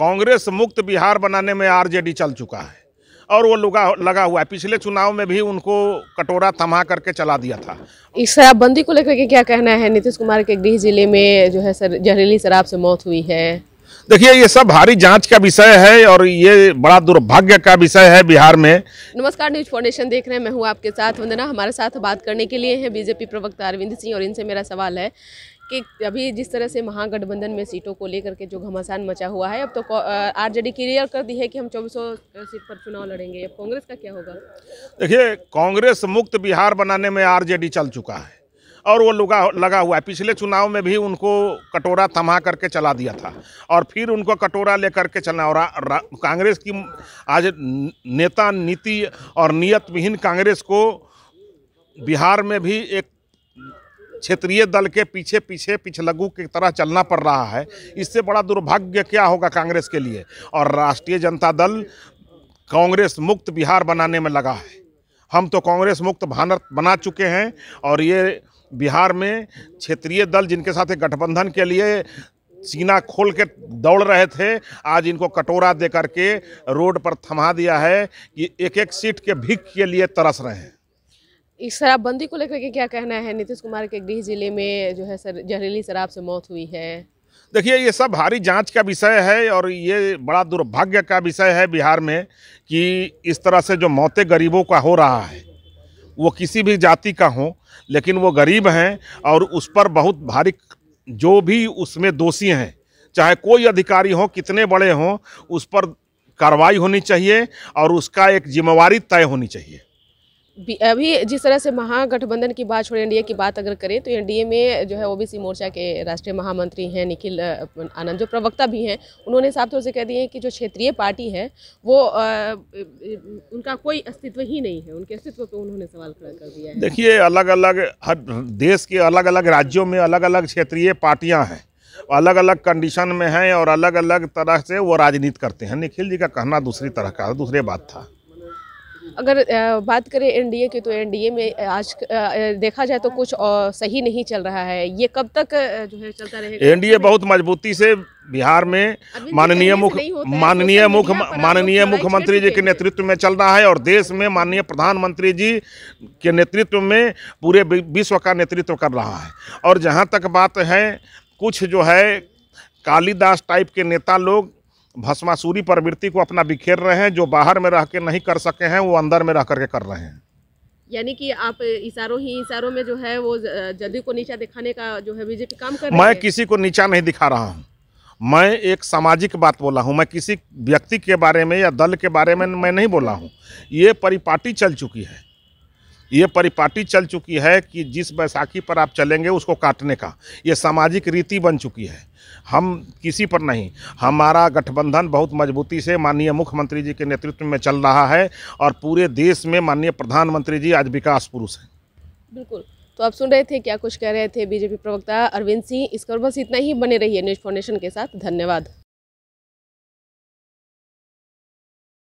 कांग्रेस मुक्त बिहार बनाने में आरजेडी चल चुका है और वो लगा लगा हुआ है पिछले चुनाव में भी उनको कटोरा थमा करके चला दिया था इस शराबबंदी को लेकर के क्या कहना है नीतीश कुमार के गृह जिले में जो है सर जहरीली शराब से मौत हुई है देखिए ये सब भारी जांच का विषय है और ये बड़ा दुर्भाग्य का विषय है बिहार में नमस्कार न्यूज फाउंडेशन देख रहे हैं मैं हूँ आपके साथ वंदना हमारे साथ बात करने के लिए हैं बीजेपी प्रवक्ता अरविंद सिंह और इनसे मेरा सवाल है कि अभी जिस तरह से महागठबंधन में सीटों को लेकर के जो घमासान मचा हुआ है अब तो आरजेडी क्लियर कर दी है कि हम चौबीसों सीट पर चुनाव लड़ेंगे अब कांग्रेस का क्या होगा देखिए कांग्रेस मुक्त बिहार बनाने में आरजेडी चल चुका है और वो लगा लगा हुआ है पिछले चुनाव में भी उनको कटोरा थमा करके चला दिया था और फिर उनको कटोरा लेकर के चलना और कांग्रेस की आज नेता नीति और नियत विहीन कांग्रेस को बिहार में भी एक क्षेत्रीय दल के पीछे पीछे पिछलगु की तरह चलना पड़ रहा है इससे बड़ा दुर्भाग्य क्या होगा कांग्रेस के लिए और राष्ट्रीय जनता दल कांग्रेस मुक्त बिहार बनाने में लगा है हम तो कांग्रेस मुक्त भारत बना चुके हैं और ये बिहार में क्षेत्रीय दल जिनके साथ गठबंधन के लिए सीना खोल के दौड़ रहे थे आज इनको कटोरा दे करके रोड पर थमा दिया है कि एक एक सीट के भीख के लिए तरस रहे हैं इस शराबबंदी को लेकर के क्या कहना है नीतीश कुमार के गृह जिले में जो है सर जहरीली शराब से मौत हुई है देखिए ये सब भारी जांच का विषय है और ये बड़ा दुर्भाग्य का विषय है बिहार में कि इस तरह से जो मौतें गरीबों का हो रहा है वो किसी भी जाति का हो लेकिन वो गरीब हैं और उस पर बहुत भारी जो भी उसमें दोषी हैं चाहे कोई अधिकारी हो कितने बड़े हों उस पर कार्रवाई होनी चाहिए और उसका एक जिम्मेवारी तय होनी चाहिए अभी जिस तरह से महागठबंधन की बात छोड़े एनडीए की बात अगर करें तो एनडीए में जो है ओबीसी मोर्चा के राष्ट्रीय महामंत्री हैं निखिल आनंद जो प्रवक्ता भी हैं उन्होंने साफ तौर से कह दिए कि जो क्षेत्रीय पार्टी है वो आ, उनका कोई अस्तित्व ही नहीं है उनके अस्तित्व पर उन्होंने सवाल खड़ा कर दिया है देखिए अलग अलग हर देश के अलग अलग राज्यों में अलग अलग क्षेत्रीय पार्टियाँ हैं अलग अलग कंडीशन में हैं और अलग अलग तरह से वो राजनीति करते हैं निखिल जी का कहना दूसरी तरह का दूसरी बात था अगर बात करें एनडीए की तो एनडीए में आज देखा जाए तो कुछ सही नहीं चल रहा है ये कब तक जो है चलता रहेगा एनडीए बहुत मजबूती से बिहार में तो माननीय मुख्य माननीय मुख्य माननीय मुख्यमंत्री जी के नेतृत्व में चल रहा है और देश में माननीय प्रधानमंत्री जी के नेतृत्व में पूरे विश्व का नेतृत्व कर रहा है और जहाँ तक बात है कुछ जो है कालीदास टाइप के नेता लोग भस्मासुरी प्रवृत्ति को अपना बिखेर रहे हैं जो बाहर में रह के नहीं कर सके हैं वो अंदर में रह करके कर रहे हैं यानी कि आप इशारों ही इशारों में जो है वो जदयू को नीचा दिखाने का जो है बीजेपी काम कर मैं किसी को नीचा नहीं दिखा रहा हूँ मैं एक सामाजिक बात बोला हूँ मैं किसी व्यक्ति के बारे में या दल के बारे में मैं नहीं बोला हूँ ये परिपाटी चल चुकी है ये परिपाटी चल चुकी है कि जिस बैसाखी पर आप चलेंगे उसको काटने का ये सामाजिक रीति बन चुकी है हम किसी पर नहीं हमारा गठबंधन बहुत मजबूती से माननीय मुख्यमंत्री जी के नेतृत्व में चल रहा है और पूरे देश में माननीय प्रधानमंत्री जी आज विकास पुरुष हैं बिल्कुल तो आप सुन रहे थे क्या कुछ कह रहे थे बीजेपी प्रवक्ता अरविंद सिंह इस खबर बस इतना ही बने रही है न्यूज फाउंडेशन के साथ धन्यवाद